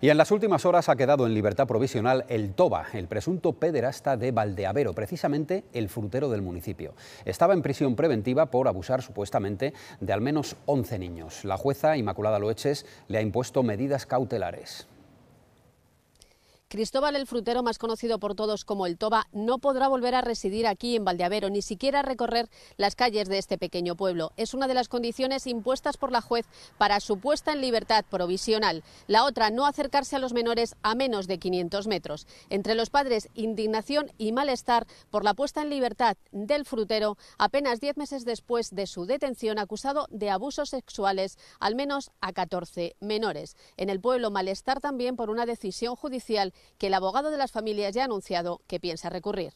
Y en las últimas horas ha quedado en libertad provisional el Toba, el presunto pederasta de Valdeavero, precisamente el frutero del municipio. Estaba en prisión preventiva por abusar supuestamente de al menos 11 niños. La jueza Inmaculada Loeches le ha impuesto medidas cautelares. Cristóbal el Frutero, más conocido por todos como el Toba, no podrá volver a residir aquí en Valdeavero, ni siquiera recorrer las calles de este pequeño pueblo. Es una de las condiciones impuestas por la juez para su puesta en libertad provisional. La otra, no acercarse a los menores a menos de 500 metros. Entre los padres, indignación y malestar por la puesta en libertad del Frutero apenas 10 meses después de su detención acusado de abusos sexuales al menos a 14 menores. En el pueblo, malestar también por una decisión judicial que el abogado de las familias ya ha anunciado que piensa recurrir.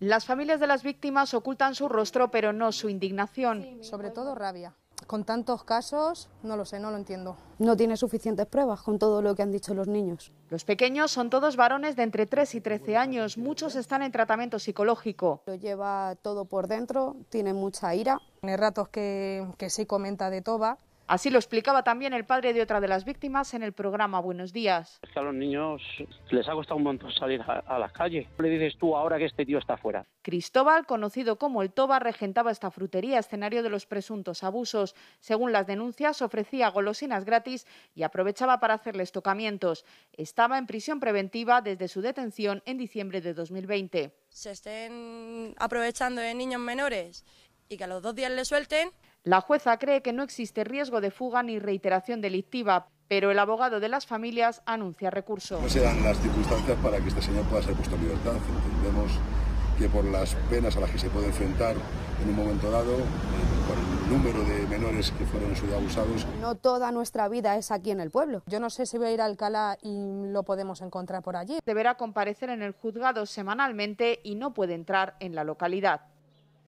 Las familias de las víctimas ocultan su rostro, pero no su indignación. Sobre todo rabia. Con tantos casos, no lo sé, no lo entiendo. No tiene suficientes pruebas con todo lo que han dicho los niños. Los pequeños son todos varones de entre 3 y 13 años, muchos están en tratamiento psicológico. Lo lleva todo por dentro, tiene mucha ira. Tiene ratos que, que sí comenta de toba, Así lo explicaba también el padre de otra de las víctimas en el programa Buenos Días. que a los niños les ha costado un montón salir a, las calles. Le dices tú ahora que este tío está fuera. Cristóbal, conocido como el Toba, regentaba esta frutería, escenario de los presuntos abusos. Según las denuncias, ofrecía golosinas gratis y aprovechaba para hacerles tocamientos. Estaba en prisión preventiva desde su detención en diciembre de 2020. Se estén aprovechando de niños menores y que a los dos días le suelten. La jueza cree que no existe riesgo de fuga ni reiteración delictiva, pero el abogado de las familias anuncia recurso. No se dan las circunstancias para que este señor pueda ser puesto en libertad. Entendemos que por las penas a las que se puede enfrentar en un momento dado, eh, por el número de menores que fueron abusados. No toda nuestra vida es aquí en el pueblo. Yo no sé si voy a ir a Alcalá y lo podemos encontrar por allí. Deberá comparecer en el juzgado semanalmente y no puede entrar en la localidad.